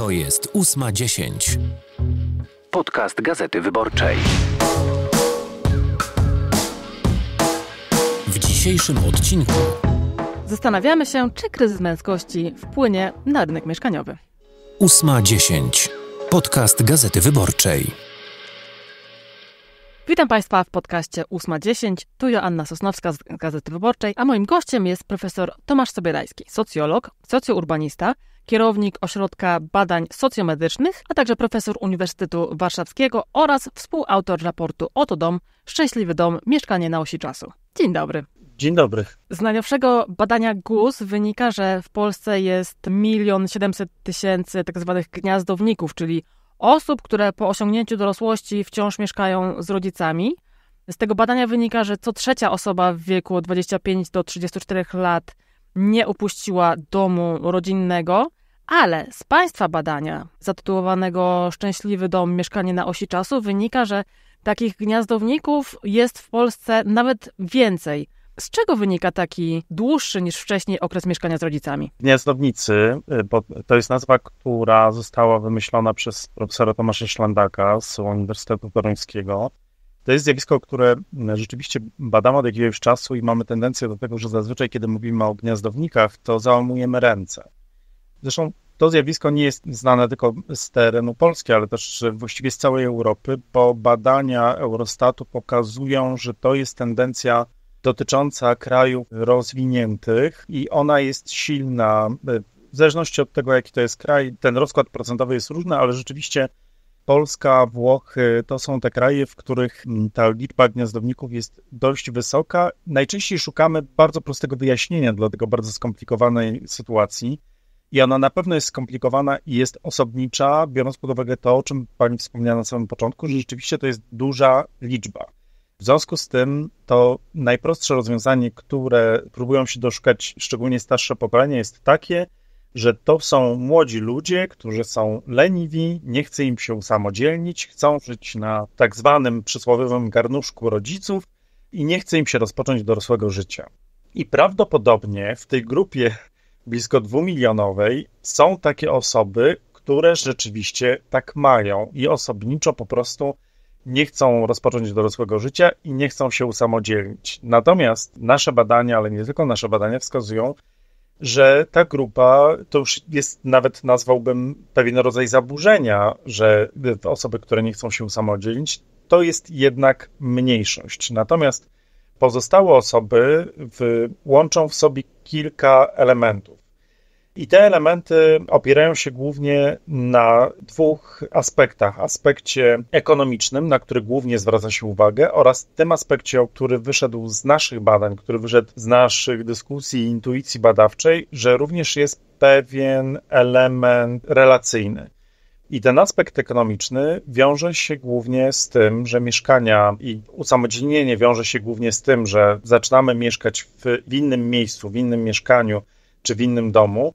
To jest 8.10. Podcast Gazety Wyborczej. W dzisiejszym odcinku zastanawiamy się, czy kryzys męskości wpłynie na rynek mieszkaniowy. 8.10. Podcast Gazety Wyborczej. Witam Państwa w podcaście 8.10. Tu Joanna Sosnowska z Gazety Wyborczej, a moim gościem jest profesor Tomasz Sobierajski, socjolog, socjourbanista kierownik Ośrodka Badań Socjomedycznych, a także profesor Uniwersytetu Warszawskiego oraz współautor raportu Oto Dom, Szczęśliwy Dom, Mieszkanie na osi czasu. Dzień dobry. Dzień dobry. Z najnowszego badania GUS wynika, że w Polsce jest 1 700 tysięcy tzw. Tak gniazdowników, czyli osób, które po osiągnięciu dorosłości wciąż mieszkają z rodzicami. Z tego badania wynika, że co trzecia osoba w wieku 25 do 34 lat nie opuściła domu rodzinnego. Ale z Państwa badania zatytułowanego Szczęśliwy dom, mieszkanie na osi czasu wynika, że takich gniazdowników jest w Polsce nawet więcej. Z czego wynika taki dłuższy niż wcześniej okres mieszkania z rodzicami? Gniazdownicy, y, bo to jest nazwa, która została wymyślona przez profesora Tomasza Szlandaka z Uniwersytetu Toruńskiego. To jest zjawisko, które y, rzeczywiście badamy od jakiegoś czasu i mamy tendencję do tego, że zazwyczaj, kiedy mówimy o gniazdownikach, to załamujemy ręce. Zresztą to zjawisko nie jest znane tylko z terenu Polski, ale też właściwie z całej Europy, bo badania Eurostatu pokazują, że to jest tendencja dotycząca krajów rozwiniętych i ona jest silna. W zależności od tego, jaki to jest kraj, ten rozkład procentowy jest różny, ale rzeczywiście Polska, Włochy to są te kraje, w których ta liczba gniazdowników jest dość wysoka. Najczęściej szukamy bardzo prostego wyjaśnienia dla tego bardzo skomplikowanej sytuacji i ona na pewno jest skomplikowana i jest osobnicza, biorąc pod uwagę to, o czym pani wspomniała na samym początku, że rzeczywiście to jest duża liczba. W związku z tym to najprostsze rozwiązanie, które próbują się doszukać szczególnie starsze pokolenie, jest takie, że to są młodzi ludzie, którzy są leniwi, nie chce im się usamodzielnić, chcą żyć na tak zwanym przysłowiowym garnuszku rodziców i nie chce im się rozpocząć dorosłego życia. I prawdopodobnie w tej grupie blisko dwumilionowej, są takie osoby, które rzeczywiście tak mają i osobniczo po prostu nie chcą rozpocząć dorosłego życia i nie chcą się usamodzielnić. Natomiast nasze badania, ale nie tylko nasze badania, wskazują, że ta grupa to już jest nawet nazwałbym pewien rodzaj zaburzenia, że osoby, które nie chcą się usamodzielnić, to jest jednak mniejszość. Natomiast pozostałe osoby w, łączą w sobie kilka elementów. I te elementy opierają się głównie na dwóch aspektach: aspekcie ekonomicznym, na który głównie zwraca się uwagę, oraz tym aspekcie, który wyszedł z naszych badań, który wyszedł z naszych dyskusji i intuicji badawczej, że również jest pewien element relacyjny. I ten aspekt ekonomiczny wiąże się głównie z tym, że mieszkania i usamodzielnienie wiąże się głównie z tym, że zaczynamy mieszkać w innym miejscu, w innym mieszkaniu czy w innym domu.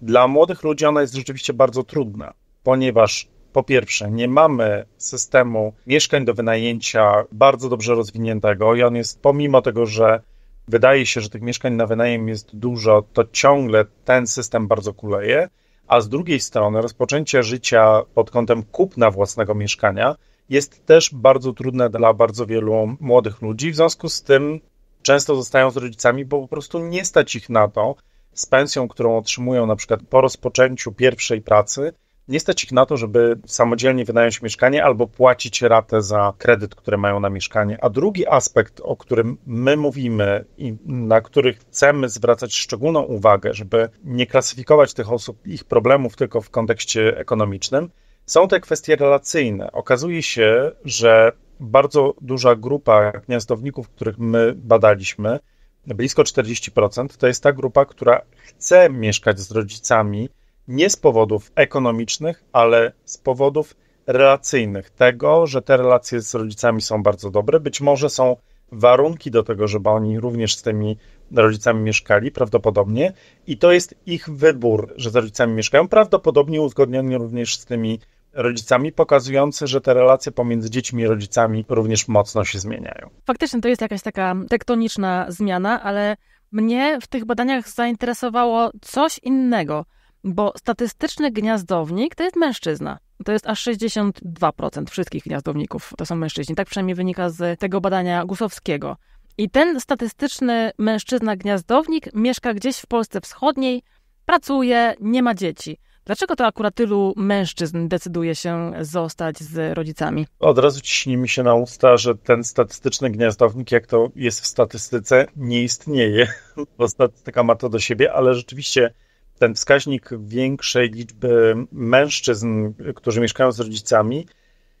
Dla młodych ludzi ona jest rzeczywiście bardzo trudna, ponieważ po pierwsze, nie mamy systemu mieszkań do wynajęcia bardzo dobrze rozwiniętego i on jest, pomimo tego, że wydaje się, że tych mieszkań na wynajem jest dużo, to ciągle ten system bardzo kuleje a z drugiej strony rozpoczęcie życia pod kątem kupna własnego mieszkania jest też bardzo trudne dla bardzo wielu młodych ludzi. W związku z tym często zostają z rodzicami, bo po prostu nie stać ich na to z pensją, którą otrzymują na przykład po rozpoczęciu pierwszej pracy, nie stać ich na to, żeby samodzielnie wynająć mieszkanie albo płacić ratę za kredyt, które mają na mieszkanie. A drugi aspekt, o którym my mówimy i na który chcemy zwracać szczególną uwagę, żeby nie klasyfikować tych osób, ich problemów tylko w kontekście ekonomicznym, są te kwestie relacyjne. Okazuje się, że bardzo duża grupa gniazdowników, których my badaliśmy, blisko 40%, to jest ta grupa, która chce mieszkać z rodzicami, nie z powodów ekonomicznych, ale z powodów relacyjnych, tego, że te relacje z rodzicami są bardzo dobre, być może są warunki do tego, żeby oni również z tymi rodzicami mieszkali, prawdopodobnie, i to jest ich wybór, że z rodzicami mieszkają, prawdopodobnie uzgodniony również z tymi rodzicami, pokazujący, że te relacje pomiędzy dziećmi i rodzicami również mocno się zmieniają. Faktycznie to jest jakaś taka tektoniczna zmiana, ale mnie w tych badaniach zainteresowało coś innego. Bo statystyczny gniazdownik to jest mężczyzna. To jest aż 62% wszystkich gniazdowników to są mężczyźni. Tak przynajmniej wynika z tego badania Gusowskiego. I ten statystyczny mężczyzna gniazdownik mieszka gdzieś w Polsce Wschodniej, pracuje, nie ma dzieci. Dlaczego to akurat tylu mężczyzn decyduje się zostać z rodzicami? Od razu ciśnie mi się na usta, że ten statystyczny gniazdownik, jak to jest w statystyce, nie istnieje, bo statystyka ma to do siebie, ale rzeczywiście ten wskaźnik większej liczby mężczyzn, którzy mieszkają z rodzicami,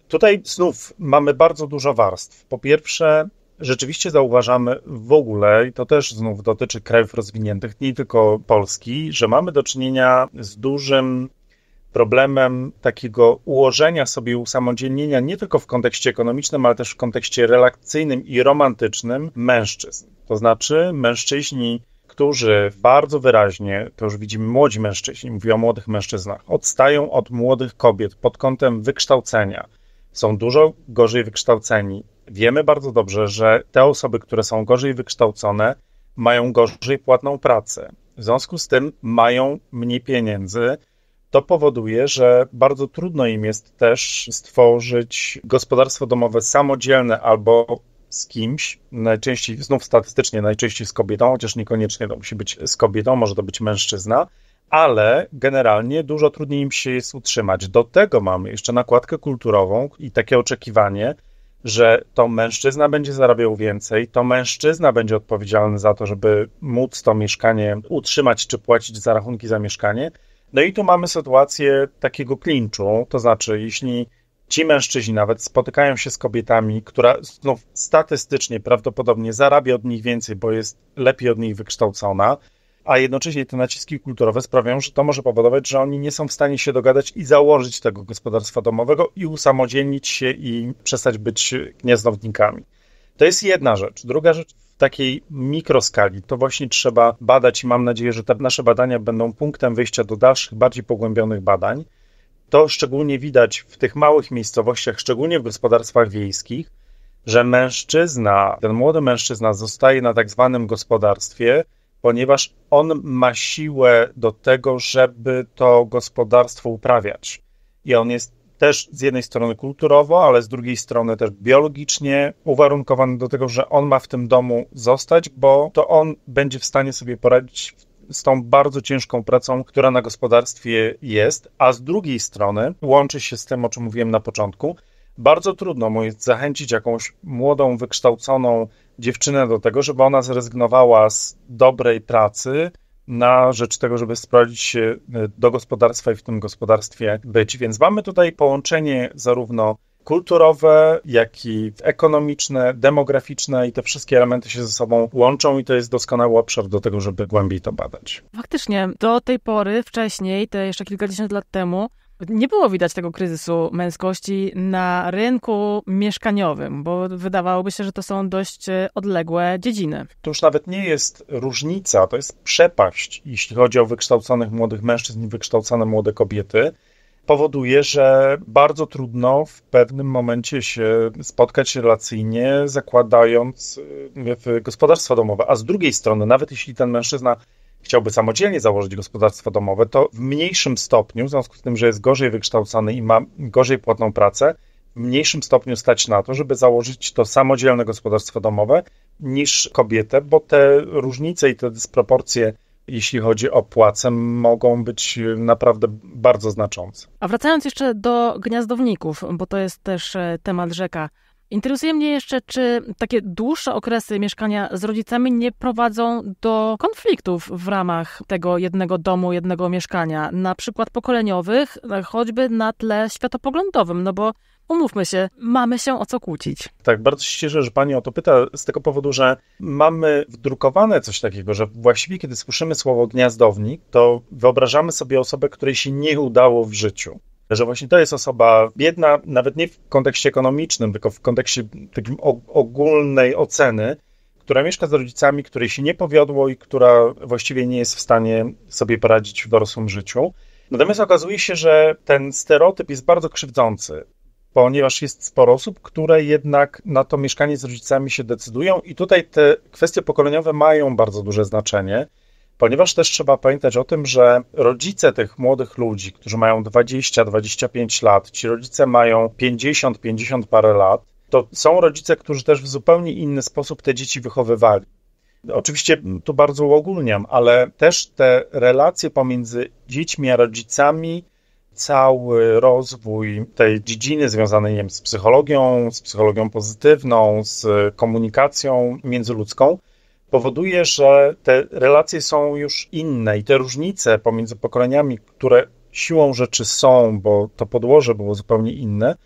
tutaj znów mamy bardzo dużo warstw. Po pierwsze, rzeczywiście zauważamy w ogóle, i to też znów dotyczy krajów rozwiniętych, nie tylko Polski, że mamy do czynienia z dużym problemem takiego ułożenia sobie i usamodzielnienia nie tylko w kontekście ekonomicznym, ale też w kontekście relacyjnym i romantycznym mężczyzn. To znaczy, mężczyźni którzy bardzo wyraźnie, to już widzimy młodzi mężczyźni, mówię o młodych mężczyznach, odstają od młodych kobiet pod kątem wykształcenia. Są dużo gorzej wykształceni. Wiemy bardzo dobrze, że te osoby, które są gorzej wykształcone, mają gorzej płatną pracę. W związku z tym mają mniej pieniędzy. To powoduje, że bardzo trudno im jest też stworzyć gospodarstwo domowe samodzielne albo z kimś, najczęściej, znów statystycznie, najczęściej z kobietą, chociaż niekoniecznie to musi być z kobietą, może to być mężczyzna, ale generalnie dużo trudniej im się jest utrzymać. Do tego mamy jeszcze nakładkę kulturową i takie oczekiwanie, że to mężczyzna będzie zarabiał więcej, to mężczyzna będzie odpowiedzialny za to, żeby móc to mieszkanie utrzymać czy płacić za rachunki za mieszkanie. No i tu mamy sytuację takiego klinczu, to znaczy, jeśli Ci mężczyźni nawet spotykają się z kobietami, która no, statystycznie prawdopodobnie zarabia od nich więcej, bo jest lepiej od nich wykształcona, a jednocześnie te naciski kulturowe sprawiają, że to może powodować, że oni nie są w stanie się dogadać i założyć tego gospodarstwa domowego i usamodzielnić się i przestać być gniazdownikami. To jest jedna rzecz. Druga rzecz w takiej mikroskali to właśnie trzeba badać i mam nadzieję, że te nasze badania będą punktem wyjścia do dalszych, bardziej pogłębionych badań to szczególnie widać w tych małych miejscowościach, szczególnie w gospodarstwach wiejskich, że mężczyzna, ten młody mężczyzna zostaje na tak zwanym gospodarstwie, ponieważ on ma siłę do tego, żeby to gospodarstwo uprawiać. I on jest też z jednej strony kulturowo, ale z drugiej strony też biologicznie uwarunkowany do tego, że on ma w tym domu zostać, bo to on będzie w stanie sobie poradzić z tą bardzo ciężką pracą, która na gospodarstwie jest, a z drugiej strony łączy się z tym, o czym mówiłem na początku. Bardzo trudno mu jest zachęcić jakąś młodą, wykształconą dziewczynę do tego, żeby ona zrezygnowała z dobrej pracy na rzecz tego, żeby sprowadzić się e, do gospodarstwa i w tym gospodarstwie być. Więc mamy tutaj połączenie zarówno kulturowe, jak i ekonomiczne, demograficzne i te wszystkie elementy się ze sobą łączą i to jest doskonały obszar do tego, żeby głębiej to badać. Faktycznie, do tej pory, wcześniej, te jeszcze kilkadziesiąt lat temu, nie było widać tego kryzysu męskości na rynku mieszkaniowym, bo wydawałoby się, że to są dość e, odległe dziedziny. To już nawet nie jest różnica, to jest przepaść, jeśli chodzi o wykształconych młodych mężczyzn i wykształcone młode kobiety powoduje, że bardzo trudno w pewnym momencie się spotkać relacyjnie, zakładając y, gospodarstwo domowe. A z drugiej strony, nawet jeśli ten mężczyzna chciałby samodzielnie założyć gospodarstwo domowe, to w mniejszym stopniu, w związku z tym, że jest gorzej wykształcony i ma gorzej płatną pracę, w mniejszym stopniu stać na to, żeby założyć to samodzielne gospodarstwo domowe niż kobietę, bo te różnice i te dysproporcje jeśli chodzi o płace, mogą być y, naprawdę bardzo znaczące. A wracając jeszcze do gniazdowników, bo to jest też e, temat rzeka. Interesuje mnie jeszcze, czy takie dłuższe okresy mieszkania z rodzicami nie prowadzą do konfliktów w ramach tego jednego domu, jednego mieszkania, na przykład pokoleniowych, e, choćby na tle światopoglądowym, no bo Umówmy się, mamy się o co kłócić. Tak, bardzo się cieszę, że pani o to pyta, z tego powodu, że mamy wdrukowane coś takiego, że właściwie kiedy słyszymy słowo gniazdownik, to wyobrażamy sobie osobę, której się nie udało w życiu że właśnie to jest osoba biedna, nawet nie w kontekście ekonomicznym, tylko w kontekście takim ogólnej oceny, która mieszka z rodzicami, której się nie powiodło i która właściwie nie jest w stanie sobie poradzić w dorosłym życiu. Natomiast okazuje się, że ten stereotyp jest bardzo krzywdzący, ponieważ jest sporo osób, które jednak na to mieszkanie z rodzicami się decydują, i tutaj te kwestie pokoleniowe mają bardzo duże znaczenie, ponieważ też trzeba pamiętać o tym, że rodzice tych młodych ludzi, którzy mają 20-25 lat, ci rodzice mają 50-50 parę lat, to są rodzice, którzy też w zupełnie inny sposób te dzieci wychowywali. Oczywiście tu bardzo uogólniam, ale też te relacje pomiędzy dziećmi a rodzicami cały rozwój tej dziedziny związanej nie wiem, z psychologią, z psychologią pozytywną, z komunikacją międzyludzką powoduje, że te relacje są już inne i te różnice pomiędzy pokoleniami, które siłą rzeczy są, bo to podłoże było zupełnie inne,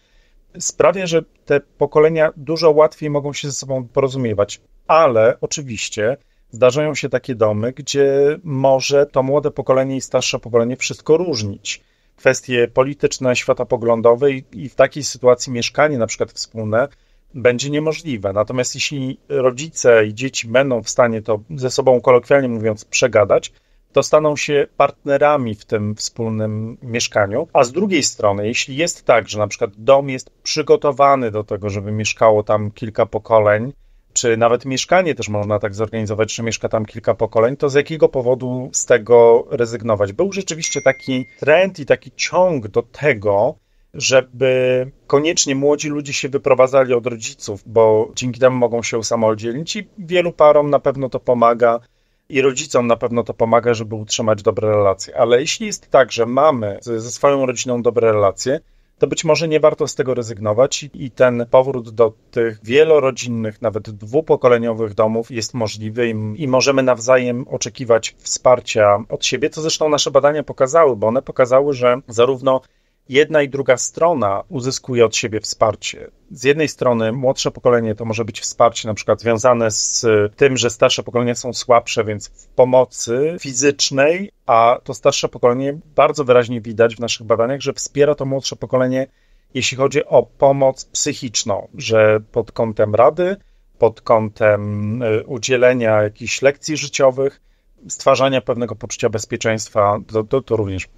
sprawia, że te pokolenia dużo łatwiej mogą się ze sobą porozumiewać. Ale oczywiście zdarzają się takie domy, gdzie może to młode pokolenie i starsze pokolenie wszystko różnić kwestie polityczne, światopoglądowe i, i w takiej sytuacji mieszkanie na przykład wspólne będzie niemożliwe. Natomiast jeśli rodzice i dzieci będą w stanie to ze sobą kolokwialnie mówiąc przegadać, to staną się partnerami w tym wspólnym mieszkaniu. A z drugiej strony, jeśli jest tak, że na przykład dom jest przygotowany do tego, żeby mieszkało tam kilka pokoleń, czy nawet mieszkanie też można tak zorganizować, że mieszka tam kilka pokoleń, to z jakiego powodu z tego rezygnować? Był rzeczywiście taki trend i taki ciąg do tego, żeby koniecznie młodzi ludzie się wyprowadzali od rodziców, bo dzięki temu mogą się usamodzielnić i wielu parom na pewno to pomaga i rodzicom na pewno to pomaga, żeby utrzymać dobre relacje. Ale jeśli jest tak, że mamy ze swoją rodziną dobre relacje, to być może nie warto z tego rezygnować i ten powrót do tych wielorodzinnych, nawet dwupokoleniowych domów jest możliwy i, możemy nawzajem oczekiwać wsparcia od siebie, co zresztą nasze badania pokazały, bo one pokazały, że zarówno jedna i druga strona uzyskuje od siebie wsparcie. Z jednej strony młodsze pokolenie to może być wsparcie na przykład związane z tym, że starsze pokolenia są słabsze, więc w pomocy fizycznej, a to starsze pokolenie bardzo wyraźnie widać w naszych badaniach, że wspiera to młodsze pokolenie, jeśli chodzi o pomoc psychiczną, że pod kątem rady, pod kątem y, udzielenia jakichś lekcji życiowych, stwarzania pewnego poczucia bezpieczeństwa, to, to, to również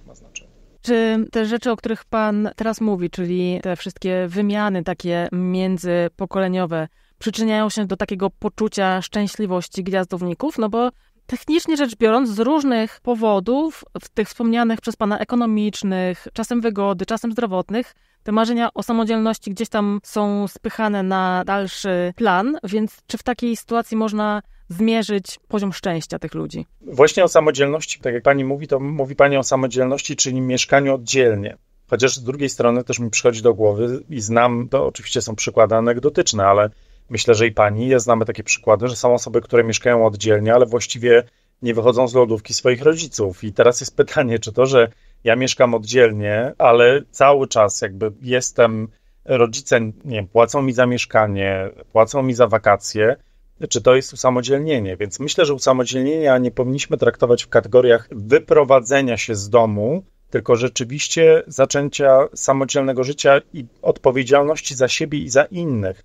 czy te rzeczy, o których Pan teraz mówi, czyli te wszystkie wymiany takie międzypokoleniowe, przyczyniają się do takiego poczucia szczęśliwości gwiazdowników? No bo technicznie rzecz biorąc, z różnych powodów, w tych wspomnianych przez Pana ekonomicznych, czasem wygody, czasem zdrowotnych, te marzenia o samodzielności gdzieś tam są spychane na dalszy plan, więc czy w takiej sytuacji można zmierzyć poziom szczęścia tych ludzi? Właśnie o samodzielności, tak jak pani mówi, to mówi pani o samodzielności, czyli mieszkaniu oddzielnie. Chociaż z drugiej strony też mi przychodzi do głowy i znam, to oczywiście są przykłady anegdotyczne, ale myślę, że i pani, ja znamy takie przykłady, że są osoby, które mieszkają oddzielnie, ale właściwie nie wychodzą z lodówki swoich rodziców. I teraz jest pytanie, czy to, że ja mieszkam oddzielnie, ale cały czas jakby jestem rodzice, nie wiem, płacą mi za mieszkanie, płacą mi za wakacje, czy to jest usamodzielnienie. Więc myślę, że usamodzielnienia nie powinniśmy traktować w kategoriach wyprowadzenia się z domu, tylko rzeczywiście zaczęcia samodzielnego życia i odpowiedzialności za siebie i za innych.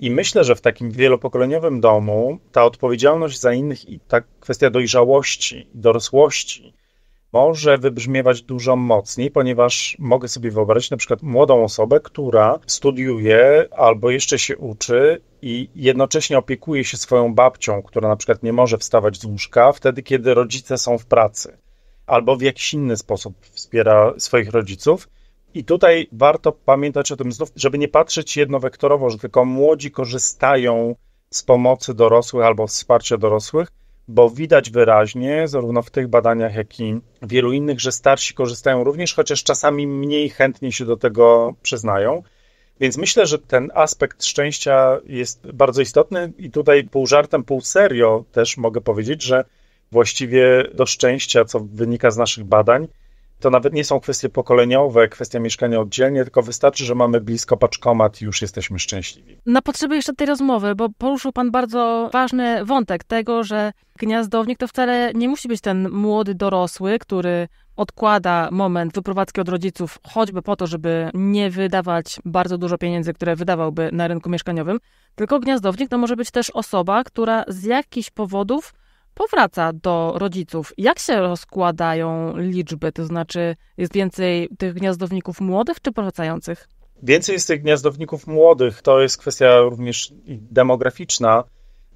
I myślę, że w takim wielopokoleniowym domu ta odpowiedzialność za innych i ta kwestia dojrzałości, dorosłości, może wybrzmiewać dużo mocniej, ponieważ mogę sobie wyobrazić na przykład młodą osobę, która studiuje albo jeszcze się uczy i jednocześnie opiekuje się swoją babcią, która na przykład nie może wstawać z łóżka wtedy, kiedy rodzice są w pracy, albo w jakiś inny sposób wspiera swoich rodziców. I tutaj warto pamiętać o tym znów, żeby nie patrzeć jednowektorowo, że tylko młodzi korzystają z pomocy dorosłych albo wsparcia dorosłych, bo widać wyraźnie, zarówno w tych badaniach, jak i wielu innych, że starsi korzystają również, chociaż czasami mniej chętnie się do tego przyznają. Więc myślę, że ten aspekt szczęścia jest bardzo istotny i tutaj pół żartem, pół serio też mogę powiedzieć, że właściwie do szczęścia, co wynika z naszych badań, to nawet nie są kwestie pokoleniowe, kwestia mieszkania oddzielnie, tylko wystarczy, że mamy blisko paczkomat i już jesteśmy szczęśliwi. Na potrzeby jeszcze tej rozmowy, bo poruszył Pan bardzo ważny wątek tego, że gniazdownik to wcale nie musi być ten młody dorosły, który odkłada moment wyprowadzki od rodziców, choćby po to, żeby nie wydawać bardzo dużo pieniędzy, które wydawałby na rynku mieszkaniowym, tylko gniazdownik to może być też osoba, która z jakichś powodów powraca do rodziców. Jak się rozkładają liczby? To znaczy, jest więcej tych gniazdowników młodych czy powracających? Więcej jest tych gniazdowników młodych. To jest kwestia również demograficzna.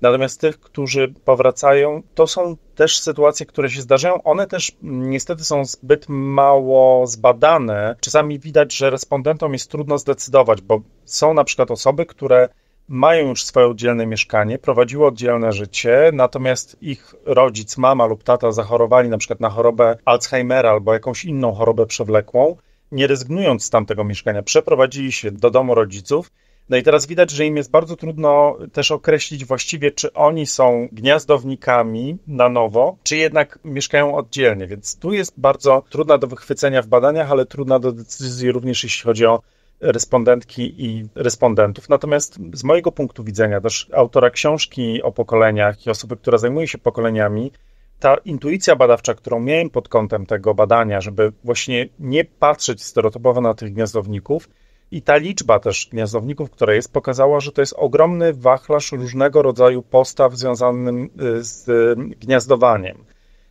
Natomiast tych, którzy powracają, to są też sytuacje, które się zdarzają. One też mm, niestety są zbyt mało zbadane. Czasami widać, że respondentom jest trudno zdecydować, bo są na przykład osoby, które mają już swoje oddzielne mieszkanie, prowadziło oddzielne życie, natomiast ich rodzic, mama lub tata zachorowali na przykład na chorobę Alzheimera albo jakąś inną chorobę przewlekłą, nie rezygnując z tamtego mieszkania, przeprowadzili się do domu rodziców. No i teraz widać, że im jest bardzo trudno też określić właściwie, czy oni są gniazdownikami na nowo, czy jednak mieszkają oddzielnie. Więc tu jest bardzo trudna do wychwycenia w badaniach, ale trudna do decyzji również jeśli chodzi o respondentki i respondentów. Natomiast z mojego punktu widzenia, też autora książki o pokoleniach i osoby, która zajmuje się pokoleniami, ta intuicja badawcza, którą miałem pod kątem tego badania, żeby właśnie nie patrzeć stereotypowo na tych gniazdowników, i ta liczba też gniazdowników, która jest, pokazała, że to jest ogromny wachlarz różnego rodzaju postaw związanym y, z gniazdowaniem.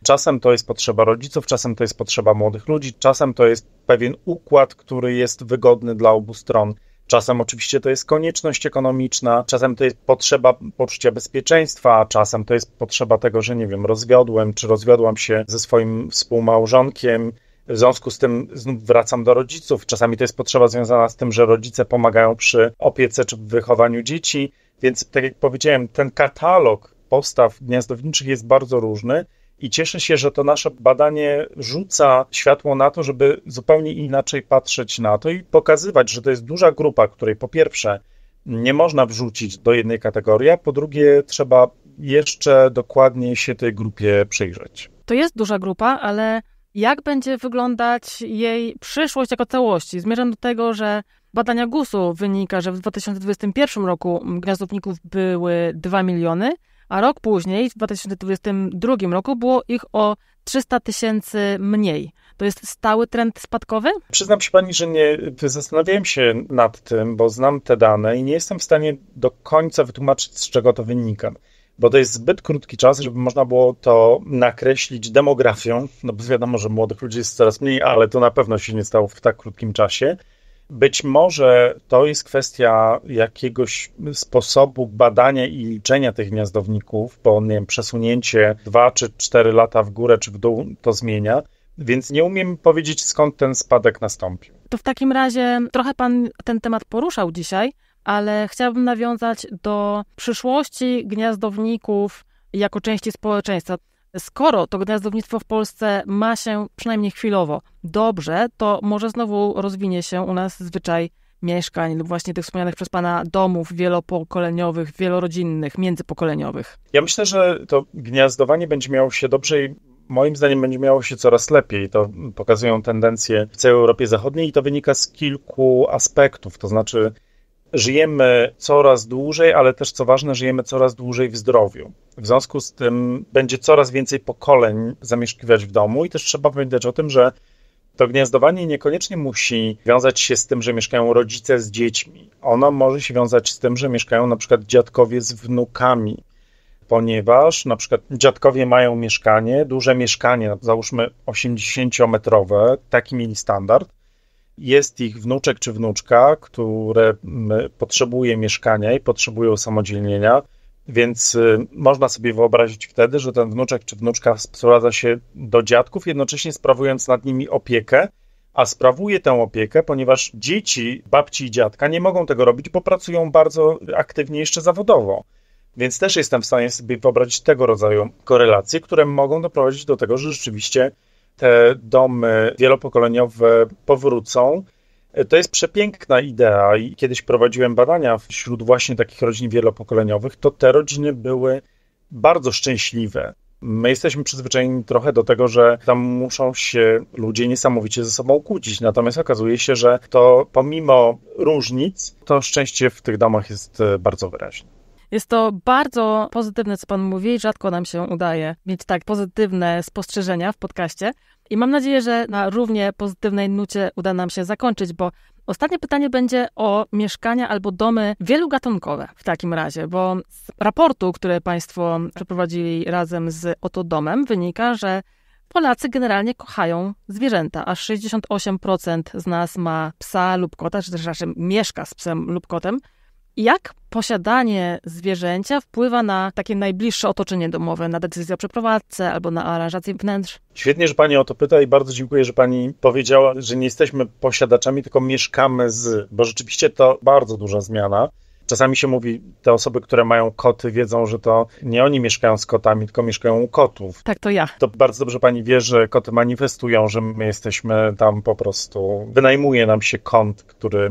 Czasem to jest potrzeba rodziców, czasem to jest potrzeba młodych ludzi, czasem to jest pewien układ, który jest wygodny dla obu stron. Czasem oczywiście to jest konieczność ekonomiczna, czasem to jest potrzeba poczucia bezpieczeństwa, czasem to jest potrzeba tego, że nie wiem, rozwiodłem czy rozwiodłam się ze swoim współmałżonkiem. W związku z tym znów wracam do rodziców. Czasami to jest potrzeba związana z tym, że rodzice pomagają przy opiece czy wychowaniu dzieci. Więc, tak jak powiedziałem, ten katalog postaw gniazdowniczych jest bardzo różny i cieszę się, że to nasze badanie rzuca światło na to, żeby zupełnie inaczej patrzeć na to i pokazywać, że to jest duża grupa, której po pierwsze nie można wrzucić do jednej kategorii, a po drugie trzeba jeszcze dokładniej się tej grupie przyjrzeć. To jest duża grupa, ale jak będzie wyglądać jej przyszłość jako całości? Zmierzam do tego, że badania GUS-u wynika, że w 2021 roku gwiazdowników były 2 miliony, a rok później, w 2022 roku, było ich o 300 tysięcy mniej. To jest stały trend spadkowy? Przyznam się pani, że nie zastanawiałem się nad tym, bo znam te dane i nie jestem w stanie do końca wytłumaczyć, z czego to wynika. Bo to jest zbyt krótki czas, żeby można było to nakreślić demografią. No bo wiadomo, że młodych ludzi jest coraz mniej, ale to na pewno się nie stało w tak krótkim czasie. Być może to jest kwestia jakiegoś sposobu badania i liczenia tych gniazdowników, bo nie wiem, przesunięcie 2 czy 4 lata w górę czy w dół to zmienia, więc nie umiem powiedzieć skąd ten spadek nastąpił. To w takim razie trochę pan ten temat poruszał dzisiaj, ale chciałabym nawiązać do przyszłości gniazdowników jako części społeczeństwa. Skoro to gniazdownictwo w Polsce ma się przynajmniej chwilowo dobrze, to może znowu rozwinie się u nas zwyczaj mieszkań lub właśnie tych wspomnianych przez Pana domów wielopokoleniowych, wielorodzinnych, międzypokoleniowych? Ja myślę, że to gniazdowanie będzie miało się dobrze i moim zdaniem będzie miało się coraz lepiej. To pokazują tendencje w całej Europie Zachodniej i to wynika z kilku aspektów. To znaczy, żyjemy coraz dłużej, ale też co ważne, żyjemy coraz dłużej w zdrowiu. W związku z tym będzie coraz więcej pokoleń zamieszkiwać w domu i też trzeba pamiętać o tym, że to gniazdowanie niekoniecznie musi wiązać się z tym, że mieszkają rodzice z dziećmi. Ono może się wiązać z tym, że mieszkają na przykład dziadkowie z wnukami, ponieważ na przykład dziadkowie mają mieszkanie, duże mieszkanie, załóżmy 80-metrowe, taki mieli standard jest ich wnuczek czy wnuczka, które potrzebuje mieszkania i potrzebują samodzielnienia, więc y, można sobie wyobrazić wtedy, że ten wnuczek czy wnuczka sprowadza się do dziadków, jednocześnie sprawując nad nimi opiekę, a sprawuje tę opiekę, ponieważ dzieci babci i dziadka nie mogą tego robić, bo pracują bardzo aktywnie jeszcze zawodowo. Więc też jestem w stanie sobie wyobrazić tego rodzaju korelacje, które mogą doprowadzić do tego, że rzeczywiście te domy wielopokoleniowe powrócą. To jest przepiękna idea i kiedyś prowadziłem badania wśród właśnie takich rodzin wielopokoleniowych, to te rodziny były bardzo szczęśliwe. My jesteśmy przyzwyczajeni trochę do tego, że tam muszą się ludzie niesamowicie ze sobą kłócić, natomiast okazuje się, że to pomimo różnic, to szczęście w tych domach jest e, bardzo wyraźne. Jest to bardzo pozytywne, co Pan mówi. Rzadko nam się udaje mieć tak pozytywne spostrzeżenia w podcaście. I mam nadzieję, że na równie pozytywnej nucie uda nam się zakończyć, bo ostatnie pytanie będzie o mieszkania albo domy wielugatunkowe w takim razie, bo z raportu, który Państwo przeprowadzili razem z Oto Domem, wynika, że Polacy generalnie kochają zwierzęta. Aż 68% z nas ma psa lub kota, czy też raczej mieszka z psem lub kotem. Jak posiadanie zwierzęcia wpływa na takie najbliższe otoczenie domowe, na decyzję o przeprowadzce albo na aranżację wnętrz? Świetnie, że Pani o to pyta i bardzo dziękuję, że Pani powiedziała, że nie jesteśmy posiadaczami, tylko mieszkamy z, bo rzeczywiście to bardzo duża zmiana. Czasami się mówi, te osoby, które mają koty, wiedzą, że to nie oni mieszkają z kotami, tylko mieszkają u kotów. Tak, to ja. To bardzo dobrze pani wie, że koty manifestują, że my jesteśmy tam po prostu. Wynajmuje nam się kąt, który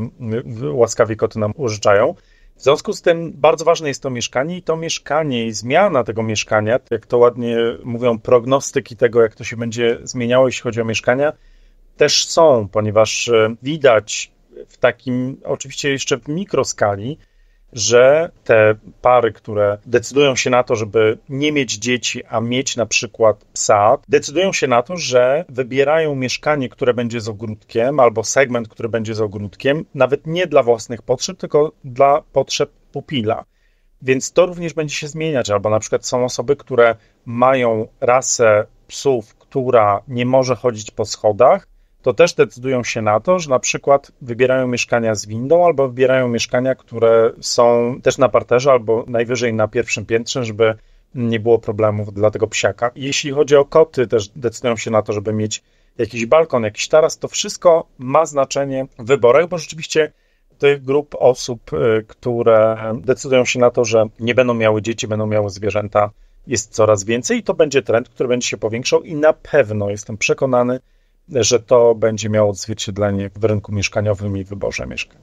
łaskawie koty nam użyczają. W związku z tym bardzo ważne jest to mieszkanie i to mieszkanie i zmiana tego mieszkania, tak jak to ładnie mówią prognostyki tego, jak to się będzie zmieniało, jeśli chodzi o mieszkania, też są, ponieważ e, widać w takim, oczywiście jeszcze w mikroskali, że te pary, które decydują się na to, żeby nie mieć dzieci, a mieć na przykład psa, decydują się na to, że wybierają mieszkanie, które będzie z ogródkiem, albo segment, który będzie z ogródkiem, nawet nie dla własnych potrzeb, tylko dla potrzeb pupila. Więc to również będzie się zmieniać, albo na przykład są osoby, które mają rasę psów, która nie może chodzić po schodach, to też decydują się na to, że na przykład wybierają mieszkania z windą albo wybierają mieszkania, które są też na parterze albo najwyżej na pierwszym piętrze, żeby nie było problemów dla tego psiaka. Jeśli chodzi o koty, też decydują się na to, żeby mieć jakiś balkon, jakiś taras. To wszystko ma znaczenie w wyborach, bo rzeczywiście tych grup osób, y, które decydują się na to, że nie będą miały dzieci, będą miały zwierzęta, jest coraz więcej i to będzie trend, który będzie się powiększał i na pewno jestem przekonany, że to będzie miało odzwierciedlenie w rynku mieszkaniowym i wyborze mieszkań.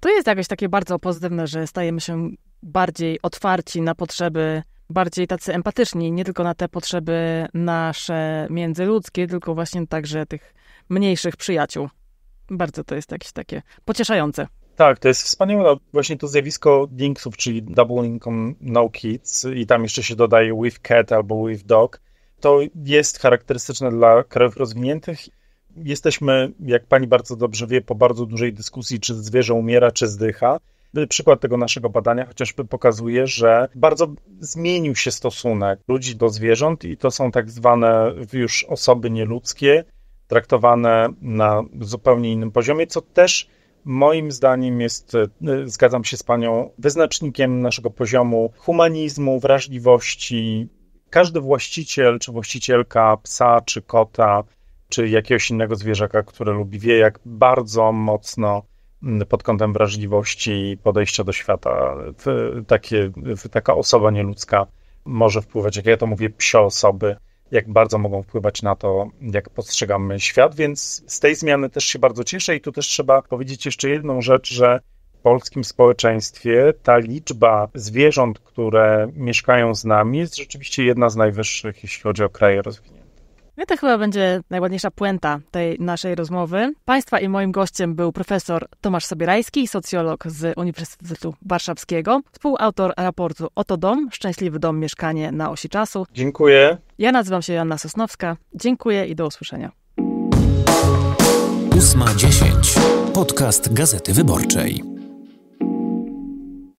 To jest jakieś takie bardzo pozytywne, że stajemy się bardziej otwarci na potrzeby, bardziej tacy empatyczni, nie tylko na te potrzeby nasze międzyludzkie, tylko właśnie także tych mniejszych przyjaciół. Bardzo to jest jakieś takie pocieszające. Tak, to jest wspaniałe właśnie to zjawisko linksów, czyli double income no kids i tam jeszcze się dodaje with cat albo with dog. To jest charakterystyczne dla krajów rozwiniętych jesteśmy, jak pani bardzo dobrze wie, po bardzo dużej dyskusji, czy zwierzę umiera, czy zdycha. Przykład tego naszego badania chociażby pokazuje, że bardzo zmienił się stosunek ludzi do zwierząt i to są tak zwane już osoby nieludzkie, traktowane na zupełnie innym poziomie, co też moim zdaniem jest, e, zgadzam się z panią, wyznacznikiem naszego poziomu humanizmu, wrażliwości. Każdy właściciel czy właścicielka psa czy kota czy jakiegoś innego zwierzaka, które lubi, wie jak bardzo mocno mm, pod kątem wrażliwości i podejścia do świata takie, taka osoba nieludzka może wpływać, jak ja to mówię, psie osoby, jak bardzo mogą wpływać na to, jak postrzegamy świat, więc z tej zmiany też się bardzo cieszę i tu też trzeba powiedzieć jeszcze jedną rzecz, że w polskim społeczeństwie ta liczba zwierząt, które mieszkają z nami jest rzeczywiście jedna z najwyższych, jeśli chodzi o kraje rozwinięte i to chyba będzie najładniejsza puenta tej naszej rozmowy. Państwa i moim gościem był profesor Tomasz Sobierajski, socjolog z Uniwersytetu Warszawskiego, współautor raportu Oto dom, szczęśliwy dom, mieszkanie na osi czasu. Dziękuję. Ja nazywam się Joanna Sosnowska. Dziękuję i do usłyszenia. 8.10. Podcast Gazety Wyborczej.